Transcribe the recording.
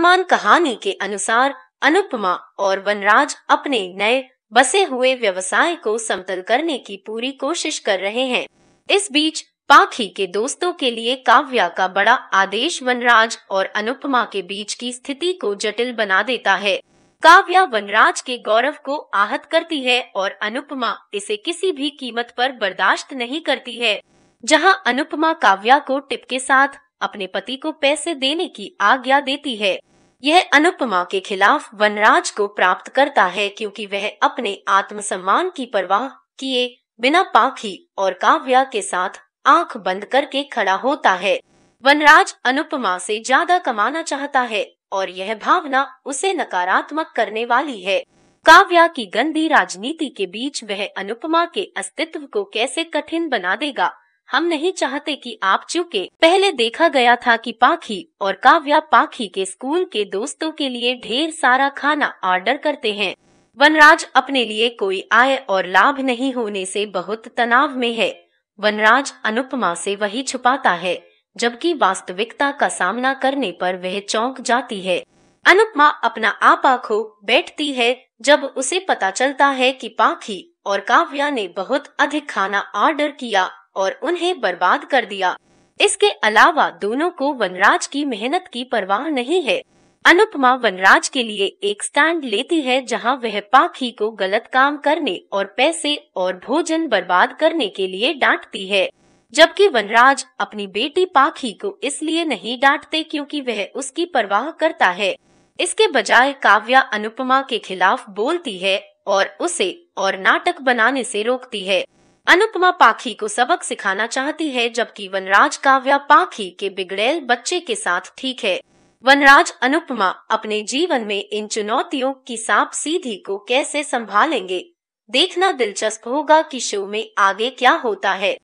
वर्तमान कहानी के अनुसार अनुपमा और वनराज अपने नए बसे हुए व्यवसाय को समतल करने की पूरी कोशिश कर रहे हैं इस बीच पाखी के दोस्तों के लिए काव्या का बड़ा आदेश वनराज और अनुपमा के बीच की स्थिति को जटिल बना देता है काव्या वनराज के गौरव को आहत करती है और अनुपमा इसे किसी भी कीमत पर बर्दाश्त नहीं करती है जहां अनुपमा काव्या को टिप के साथ अपने पति को पैसे देने की आज्ञा देती है यह अनुपमा के खिलाफ वनराज को प्राप्त करता है क्योंकि वह अपने आत्मसम्मान की परवाह किए बिना पाखी और काव्या के साथ आंख बंद करके खड़ा होता है वनराज अनुपमा से ज्यादा कमाना चाहता है और यह भावना उसे नकारात्मक करने वाली है काव्या की गंदी राजनीति के बीच वह अनुपमा के अस्तित्व को कैसे कठिन बना देगा हम नहीं चाहते कि आप चूके पहले देखा गया था कि पाखी और काव्या पाखी के स्कूल के दोस्तों के लिए ढेर सारा खाना ऑर्डर करते हैं वनराज अपने लिए कोई आय और लाभ नहीं होने से बहुत तनाव में है वनराज अनुपमा से वही छुपाता है जबकि वास्तविकता का सामना करने पर वह चौंक जाती है अनुपमा अपना आपा खो बैठती है जब उसे पता चलता है कि पाखी और काव्या ने बहुत अधिक खाना ऑर्डर किया और उन्हें बर्बाद कर दिया इसके अलावा दोनों को वनराज की मेहनत की परवाह नहीं है अनुपमा वनराज के लिए एक स्टैंड लेती है जहां वह पाखी को गलत काम करने और पैसे और भोजन बर्बाद करने के लिए डांटती है जबकि वनराज अपनी बेटी पाखी को इसलिए नहीं डांटते क्योंकि वह उसकी परवाह करता है इसके बजाय काव्या अनुपमा के खिलाफ बोलती है और उसे और नाटक बनाने से रोकती है अनुपमा पाखी को सबक सिखाना चाहती है जबकि वनराज काव्या पाखी के बिगड़ेल बच्चे के साथ ठीक है वनराज अनुपमा अपने जीवन में इन चुनौतियों की सांप सीधी को कैसे संभालेंगे देखना दिलचस्प होगा कि शो में आगे क्या होता है